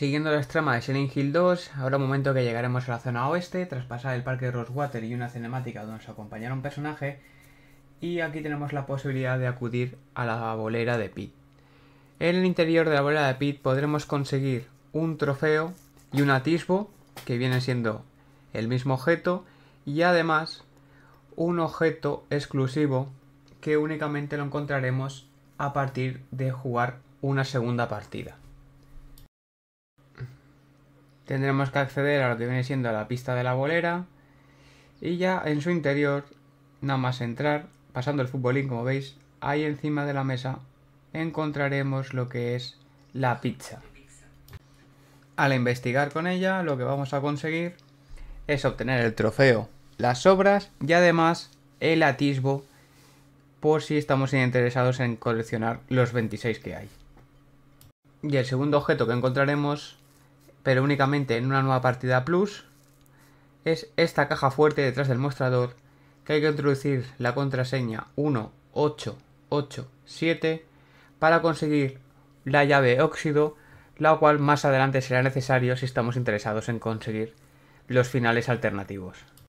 Siguiendo la trama de Silent Hill 2, habrá un momento que llegaremos a la zona oeste, tras pasar el parque de Rosewater y una cinemática donde nos acompañará un personaje, y aquí tenemos la posibilidad de acudir a la bolera de Pit. En el interior de la bolera de Pit podremos conseguir un trofeo y un atisbo, que viene siendo el mismo objeto, y además un objeto exclusivo que únicamente lo encontraremos a partir de jugar una segunda partida. Tendremos que acceder a lo que viene siendo la pista de la bolera. Y ya en su interior, nada más entrar, pasando el futbolín como veis, ahí encima de la mesa encontraremos lo que es la pizza. Al investigar con ella, lo que vamos a conseguir es obtener el trofeo, las sobras y además el atisbo por si estamos interesados en coleccionar los 26 que hay. Y el segundo objeto que encontraremos pero únicamente en una nueva partida plus, es esta caja fuerte detrás del mostrador que hay que introducir la contraseña 1887 para conseguir la llave óxido, la cual más adelante será necesario si estamos interesados en conseguir los finales alternativos.